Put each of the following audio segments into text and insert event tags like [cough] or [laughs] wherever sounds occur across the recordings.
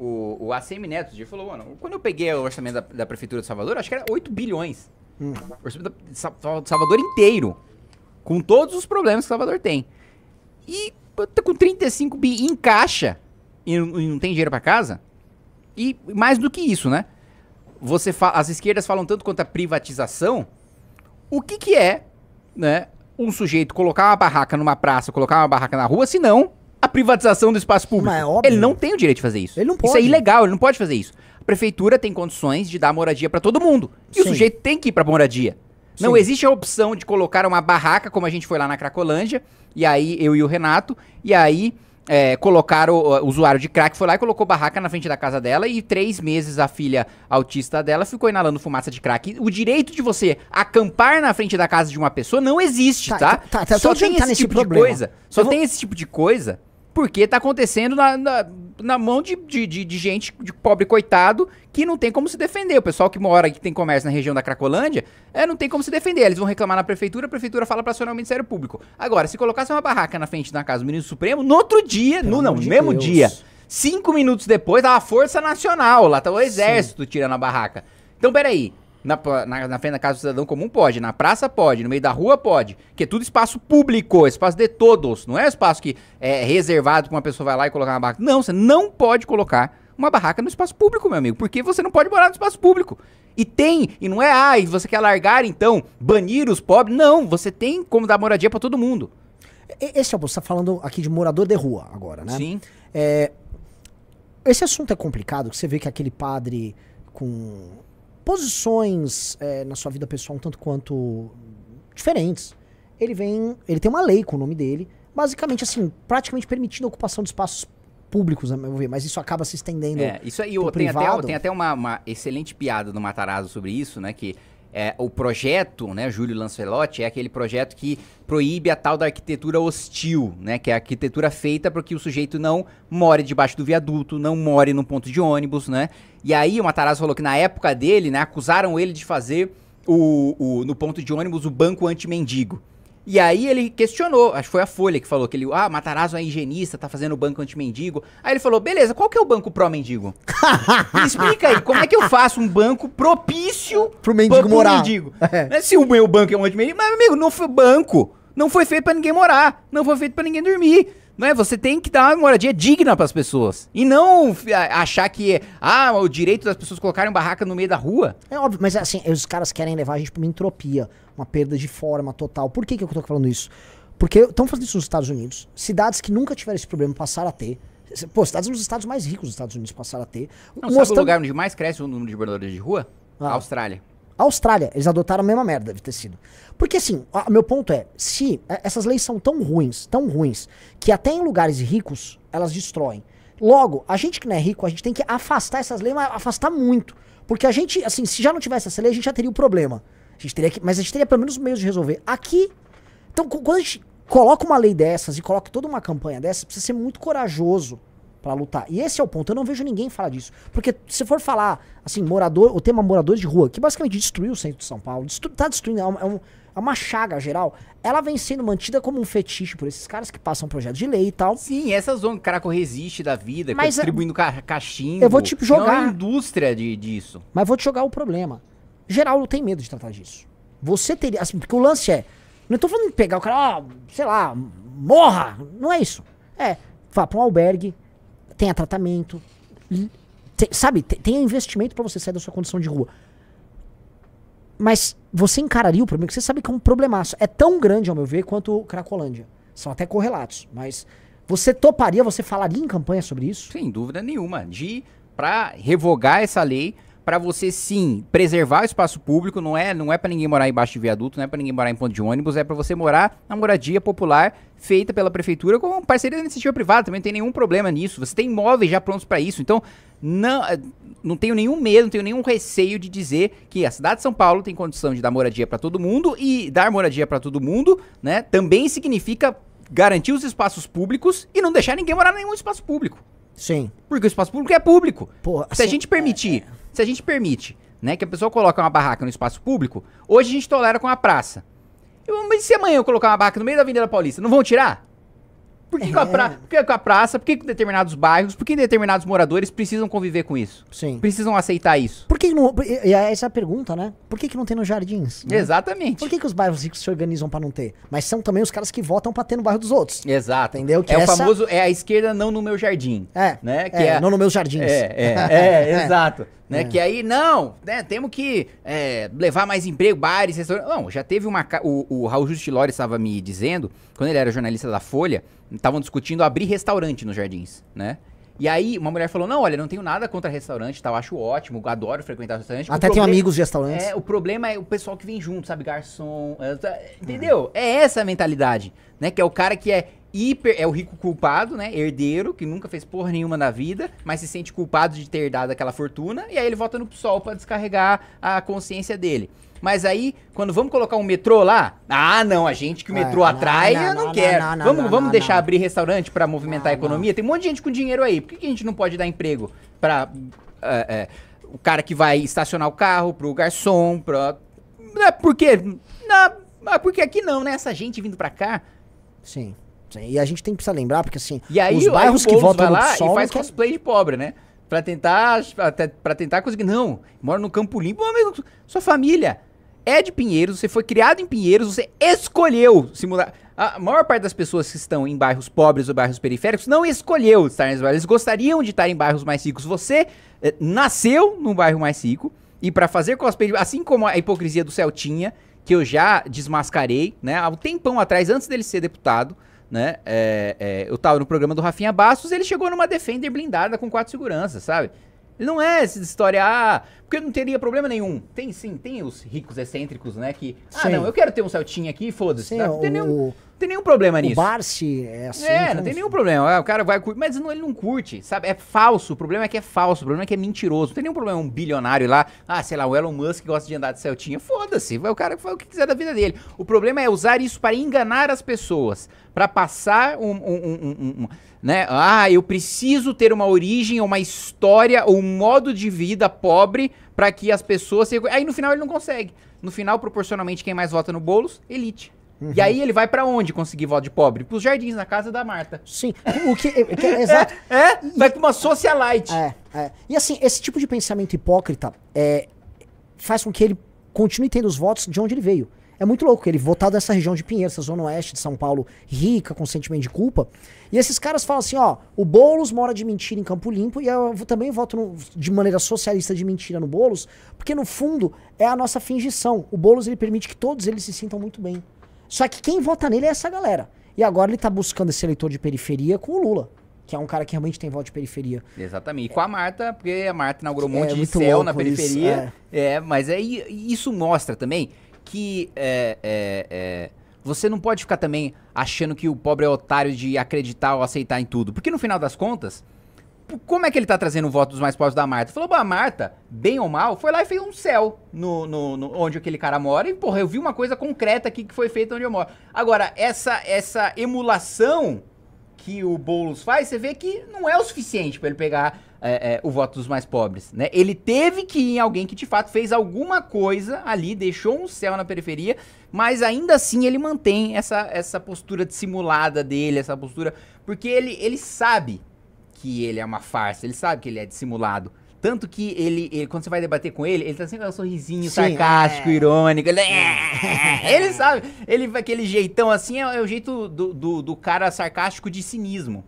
o, o ACM Neto dia falou, mano, quando eu peguei o orçamento da, da Prefeitura de Salvador, acho que era 8 bilhões. Hum. O orçamento de Salvador inteiro. Com todos os problemas que Salvador tem. E tá com 35 bi em caixa e não, e não tem dinheiro para casa. E mais do que isso, né? Você As esquerdas falam tanto quanto a privatização. O que que é, né? Um sujeito colocar uma barraca numa praça, colocar uma barraca na rua, se não a privatização do espaço público. Mas é óbvio. Ele não tem o direito de fazer isso. Ele não pode. Isso é ilegal, ele não pode fazer isso. A prefeitura tem condições de dar moradia para todo mundo. E Sim. o sujeito tem que ir pra moradia. Sim. Não existe a opção de colocar uma barraca, como a gente foi lá na Cracolândia, e aí eu e o Renato, e aí é, colocaram, o, o usuário de crack foi lá e colocou barraca na frente da casa dela e três meses a filha autista dela ficou inalando fumaça de crack. O direito de você acampar na frente da casa de uma pessoa não existe, tá? tá? tá, tá, tá Só tem esse tipo problema. de coisa. Só tem esse tipo de coisa porque tá acontecendo na, na, na mão de, de, de, de, gente, de pobre coitado, que não tem como se defender. O pessoal que mora, que tem comércio na região da Cracolândia, é, não tem como se defender. Eles vão reclamar na prefeitura, a prefeitura fala pra acionar o Ministério Público. Agora, se colocasse uma barraca na frente da casa do Ministro Supremo, no outro dia, Pelo no, não, de mesmo Deus. dia, cinco minutos depois, tava a Força Nacional, lá tá o Exército Sim. tirando a barraca. Então, peraí, na, na, na, frente da casa do cidadão comum pode, na praça pode, no meio da rua pode, que é tudo espaço público, é espaço de todos, não é espaço que é reservado para uma pessoa vai lá e colocar uma barraca. Não, você não pode colocar uma barraca no espaço público, meu amigo, porque você não pode morar no espaço público. E tem, e não é, ah, e você quer largar então, banir os pobres? Não, você tem como dar moradia para todo mundo. Esse é você está falando aqui de morador de rua agora, né? Sim. É, esse assunto é complicado, você vê que aquele padre com posições é, na sua vida pessoal um tanto quanto diferentes. Ele vem, ele tem uma lei com o nome dele, basicamente assim, praticamente permitindo a ocupação de espaços públicos, a meu ver, mas isso acaba se estendendo. É, isso aí, tem, até, tem até uma, uma, excelente piada do Matarazzo sobre isso, né? Que é, o projeto, né, Júlio Lancelotti, é aquele projeto que proíbe a tal da arquitetura hostil, né, que é a arquitetura feita para que o sujeito não more debaixo do viaduto, não more no ponto de ônibus, né? E aí o Matarazzo falou que na época dele, né, acusaram ele de fazer o, o no ponto de ônibus o banco anti-mendigo. E aí ele questionou, acho que foi a Folha que falou que ele, ah, Matarazzo é higienista, tá fazendo o banco anti-mendigo. Aí ele falou, beleza, qual que é o banco pró-mendigo? [laughs] Me explica aí, como é que eu faço um banco propício pro mendigo pro morar? Mendigo? É. Né, se o meu banco é um anti-mendigo, mas amigo, não foi banco, não foi feito para ninguém morar, não foi feito para ninguém dormir. Não é? Você tem que dar uma moradia digna para as pessoas. E não achar que ah, o direito das pessoas colocarem barraca no meio da rua. É óbvio, mas assim, os caras querem levar a gente para uma entropia uma perda de forma total. Por que, que eu estou falando isso? Porque estão fazendo isso nos Estados Unidos. Cidades que nunca tiveram esse problema passaram a ter. Pô, cidades nos estados mais ricos dos Estados Unidos passaram a ter. Não, mostrando... sabe o lugar onde mais cresce o número de moradores de rua? Ah. Austrália. Austrália, eles adotaram a mesma merda, deve ter sido. Porque assim, o meu ponto é, se é, essas leis são tão ruins, tão ruins, que até em lugares ricos, elas destroem. Logo, a gente que não é rico, a gente tem que afastar essas leis, mas afastar muito. Porque a gente, assim, se já não tivesse essa lei, a gente já teria o um problema. A gente teria que, mas a gente teria pelo menos meios de resolver. Aqui, então quando a gente coloca uma lei dessas e coloca toda uma campanha dessas, precisa ser muito corajoso para lutar. E esse é o ponto. Eu não vejo ninguém falar disso. Porque se for falar, assim, morador, o tema moradores de rua, que basicamente destruiu o centro de São Paulo, destru, tá destruindo, é, um, é, um, é, uma chaga geral, ela vem sendo mantida como um fetiche por esses caras que passam projeto de lei e tal. Sim, essa zona que o caraco resiste da vida, Mas, tá distribuindo é, ca Eu vou te jogar. É uma indústria de, disso. Mas vou te jogar o problema. Geral não tem medo de tratar disso. Você teria. Assim, porque o lance é. Não estou falando de pegar o cara, ah, sei lá, morra! Não é isso. É, vá para um albergue, tenha tratamento, te, sabe, te, tenha investimento para você sair da sua condição de rua. Mas você encararia o problema, que você sabe que é um problemaço. É tão grande, ao meu ver, quanto Cracolândia. São até correlatos, mas você toparia, você falaria em campanha sobre isso? Sem dúvida nenhuma. De para revogar essa lei, para você sim preservar o espaço público, não é, não é para ninguém morar embaixo de viaduto, não é para ninguém morar em ponto de ônibus, é para você morar na moradia popular feita pela prefeitura com parceria da iniciativa privada, também não tem nenhum problema nisso. Você tem imóveis já prontos para isso. Então, não, eh, não tenho nenhum medo, não tenho nenhum receio de dizer que a cidade de São Paulo tem condição de dar moradia para todo mundo e dar moradia para todo mundo, né? Também significa garantir os espaços públicos e não deixar ninguém morar em nenhum espaço público. Sim. Porque o espaço público é público. Pô, Se assim, a gente permitir é, é se a gente permite, né, que a pessoa coloca uma barraca no espaço público, hoje a gente tolera com a praça. Mas e se amanhã eu colocar uma barraca no meio da Avenida Paulista, não vão tirar? Por que, é. com, a pra... É. Por que com a praça? Por que com determinados bairros? Por que determinados moradores precisam conviver com isso? Sim. Precisam aceitar isso? Por que não. É essa é a pergunta, né? Por que, que não tem nos jardins? Né? Exatamente. Por que, que os bairros ricos se organizam para não ter? Mas são também os caras que votam para ter no bairro dos outros. Exato. Entendeu? Que é essa... o famoso. É a esquerda não no meu jardim. É. Né? É, que é, é... Não no meus jardins. É, é, é, [laughs] exato. Né? Que aí, não, né? Temos que levar mais emprego, bares, restaurantes. Não, já teve uma. O, o Raul Justilori estava me dizendo, quando ele era jornalista da Folha estavam discutindo abrir restaurante nos jardins, né? E aí, uma mulher falou: Não, olha, não tenho nada contra restaurante eu acho ótimo, adoro frequentar restaurante. Até tenho é amigos de restaurantes. É, o problema é o pessoal que vem junto, sabe? Garçom. É, é, entendeu? Uhum. É essa a mentalidade, né? Que é o cara que é hiper. É o rico culpado, né? Herdeiro, que nunca fez porra nenhuma na vida, mas se sente culpado de ter dado aquela fortuna. E aí ele vota no PSOL para descarregar a consciência dele. Mas aí, quando vamos colocar um metrô lá, ah, não, a gente que o é, metrô é, atrai, não, não, eu não, não quero. vamos vamos deixar abrir restaurante para movimentar a economia? Tem um monte de gente com dinheiro aí. Por que, a gente não pode dar emprego para é, é, o cara que vai estacionar o carro, pro garçom, pra. Né, por quê? Não, porque aqui não, né? Essa gente vindo pra cá. Sim. E a gente tem que lembrar, porque assim, e aí, os bairros aí o que votam vai lá no PSOL... E faz cosplay quer... de pobre, né? Pra tentar, até, pra tentar conseguir... Não, mora no Campo Limpo, amigo, sua família é de Pinheiros, você foi criado em Pinheiros, você escolheu se mudar... A maior parte das pessoas que estão em bairros pobres ou bairros periféricos não escolheu estar nesses bairros. Eles gostariam de estar em bairros mais ricos. Você eh, nasceu num bairro mais rico e para fazer cosplay, assim como a hipocrisia do Celtinha, que eu já desmascarei, né, há um tempão atrás, antes dele ser deputado, né? É, é, eu tava no programa do Rafinha Bastos, ele chegou numa Defender blindada com quatro seguranças, sabe? Ele não é essa história, ah, porque não teria problema nenhum. Tem sim, tem os ricos excêntricos, né? Que, ah, não, eu quero ter um Celtinha aqui, foda-se. Tá? Não tem o... nenhum tem nenhum problema o nisso. Barsi é assim. É, então não tem nenhum problema. Ah, o cara vai curtir, mas não, ele não curte, sabe? É falso. O problema é que é falso. O problema é que é mentiroso. Não tem nenhum problema um bilionário lá. Ah, sei lá, o Elon Musk gosta de andar de Celtinha. Foda-se. Vai o cara que faz o que quiser da vida dele. O problema é usar isso para enganar as pessoas. para passar um, um, um, um né? Ah, eu preciso ter uma origem, uma história ou um modo de vida pobre para que as pessoas. Aí no final ele não consegue. No final, proporcionalmente, quem mais vota no bolos, elite. Uhum. E aí ele vai para onde conseguir voto de pobre? Pros jardins, na casa da Marta. Sim. O que, que é, [laughs] é, exato. É, é e, vai pra uma socialite. É, é. E assim, esse tipo de pensamento hipócrita é, faz com que ele continue tendo os votos de onde ele veio. É muito louco ele votar dessa região de Pinheiros, essa zona oeste de São Paulo, rica, com sentimento de culpa. E esses caras falam assim, ó, o Boulos mora de mentira em Campo Limpo e eu também voto no, de maneira socialista de mentira no Boulos, porque no fundo é a nossa fingição. O Boulos ele permite que todos eles se sintam muito bem. Só que quem vota nele é essa galera. E agora ele tá buscando esse eleitor de periferia com o Lula que é um cara que realmente tem voto de periferia. Exatamente. E com a Marta, porque a Marta inaugurou um é monte é, de céu na periferia. Isso, é. é. mas é, isso mostra também que é, é, é, você não pode ficar também achando que o pobre é otário de acreditar ou aceitar em tudo. Porque no final das contas, Tipo, como é que ele tá trazendo o voto dos mais pobres da Marta? Falou, a Marta, bem ou mal, foi lá e fez um céu no, no, no, onde aquele cara mora. E, porra, eu vi uma coisa concreta aqui que foi feita onde eu moro. Agora, essa, essa emulação que o Boulos faz, você vê que não é o suficiente para ele pegar é, é, o voto dos mais pobres, né? Ele teve que ir em alguém que de fato fez alguma coisa ali, deixou um céu na periferia, mas ainda assim ele mantém essa, essa postura dissimulada dele, essa postura, porque ele, ele sabe que ele é uma farsa, ele sabe que ele é dissimulado. Tanto que ele, ele, quando você vai debater com ele, ele tá sempre com um sorrisinho Sim, sarcástico, é. irônico. Ele, é. [laughs] ele sabe, ele aquele jeitão assim é, é o jeito do, do, do, cara sarcástico de cinismo.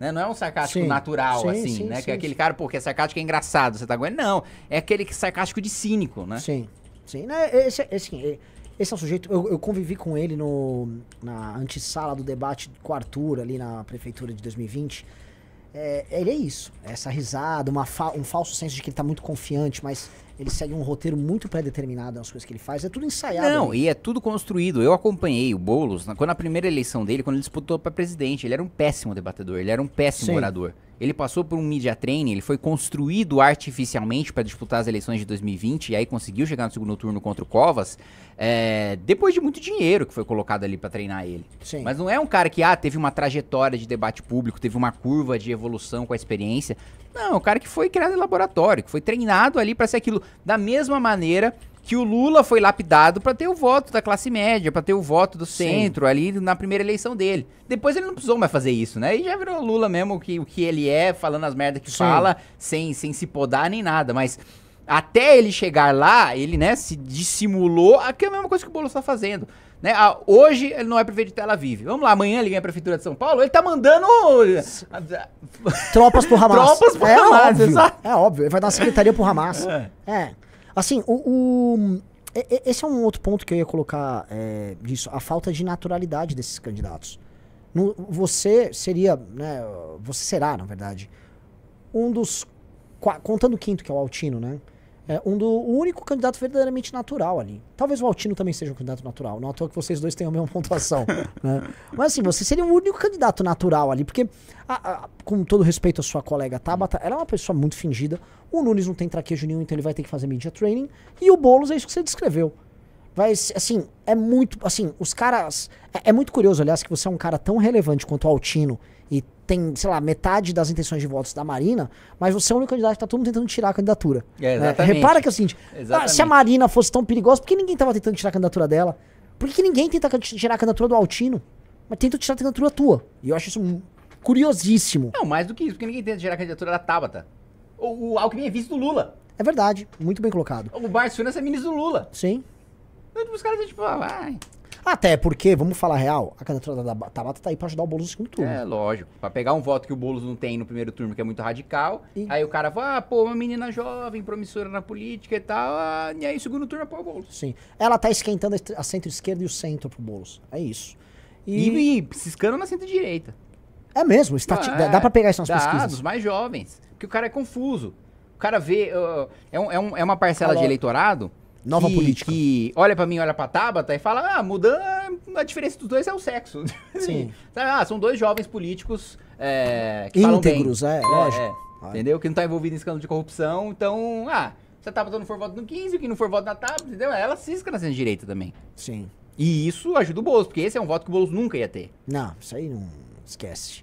Né? Não é um sarcástico sim. natural, sim, assim, sim, né? que é aquele cara, pô, que é sarcástico, é engraçado, você tá aguentando. Não, é aquele é sarcástico de cínico, né? Sim, sim. Né? Esse, esse, esse é um sujeito, eu, eu convivi com ele no, na antessala do debate com o Arthur, ali na prefeitura de 2020. É, ele é isso. É essa risada, fa um falso senso de que ele tá muito confiante, mas ele segue um roteiro muito pré-determinado nas coisas que ele faz. É tudo ensaiado. Não, ali. Né? e é tudo construído. Eu acompanhei o Boulos na, quando a primeira eleição dele, quando ele disputou para presidente. Ele era um péssimo debatedor, ele era um péssimo Sim. orador. Ele passou por um media training, ele foi construído artificialmente para disputar as eleições de 2020 e aí conseguiu chegar no segundo turno contra o Covas, é, depois de muito dinheiro que foi colocado ali para treinar ele. Sim. Mas não é um cara que ah, teve uma trajetória de debate público, teve uma curva de evolução com a experiência. Não, é um cara que foi criado em laboratório, que foi treinado ali para ser aquilo da mesma maneira que o Lula foi lapidado para ter o voto da classe média, para ter o voto do centro Sim. ali na primeira eleição dele. Depois ele não precisou mais fazer isso, né? E já virou Lula mesmo o que, o que ele é, falando as merdas que Sim. fala, sem, sem se podar nem nada, mas até ele chegar lá, ele, né, se dissimulou, aqui é a mesma coisa que o Bolsonaro está fazendo. Né? Ah, hoje ele não é prefeito de tela Vive. Vamos lá, amanhã ele ganha a prefeitura de São Paulo, ele tá mandando... Tropas pro Hamas. [laughs] Tropas pro é Hamas, óbvio, É óbvio, ele vai dar uma secretaria pro Hamas. É. é. Assim, o, o, esse é um outro ponto que eu ia colocar é, disso, a falta de naturalidade desses candidatos. No, você seria, né, você será, na verdade, um dos, contando o quinto, que é o Altino, né, é, um do, o único candidato verdadeiramente natural ali. Talvez o Altino também seja um candidato natural. Não é à toa que vocês dois tenham a mesma [laughs] pontuação. né? Mas assim, você seria o único candidato natural ali, porque, a, a, com todo respeito à sua colega Tabata, ela é uma pessoa muito fingida. O Nunes não tem traquejo nenhum, então ele vai ter que fazer media training. E o Boulos é isso que você descreveu. Vai, assim, é muito, assim, os caras... É, é muito curioso, aliás, que você é um cara tão relevante quanto o Altino e tem, sei lá, metade das intenções de votos da Marina, mas você é o único candidato que tá todo mundo tentando tirar a candidatura. É, é exatamente. Né? Repara que é o seguinte, exatamente. Ah, se a Marina fosse tão perigosa, por que ninguém tava tentando tirar a candidatura dela? Por que ninguém tenta tirar a candidatura do Altino? Mas tenta tirar a candidatura tua. E eu acho isso curiosíssimo. Não, mais do que isso, porque ninguém tenta tirar a candidatura da Tabata. O, o Alckmin é vice do Lula. É verdade, muito bem colocado. O Barço é ministro do Lula. Sim os caras estão tipo, ah, Até porque, vamos falar real, a candidatura da Tabata tá aí pra ajudar o Boulos no segundo turno. É, lógico. Pra pegar um voto que o Boulos não tem no primeiro turno, que é muito radical, e... aí o cara fala, ah, pô, uma menina jovem, promissora na política e tal, ah, e aí segundo turno é pô, o Boulos. Sim. Ela tá esquentando a centro-esquerda e o centro pro Boulos. É isso. E, e, e ciscando na centro-direita. É mesmo, ah, dá, dá pra pegar isso nas dá, pesquisas. dos mais jovens. Porque o cara é confuso. O cara vê. Uh, é, um, é, um, é uma parcela de eleitorado Nova que, política. Que olha para mim, olha pra Tabata e fala: ah, mudando, a diferença dos dois é o sexo. [laughs] Sim. ah, são dois jovens políticos é, que Íntegros, falam bem. É, é, lógico. É, é, entendeu? Que não tá envolvido em escândalo de corrupção. Então, ah, se a Tabata não for voto no 15, o que não for voto na Tabata, entendeu? Ela cisca na direita também. Sim. E isso ajuda o Boulos, porque esse é um voto que o Boulos nunca ia ter. Não, isso aí não esquece.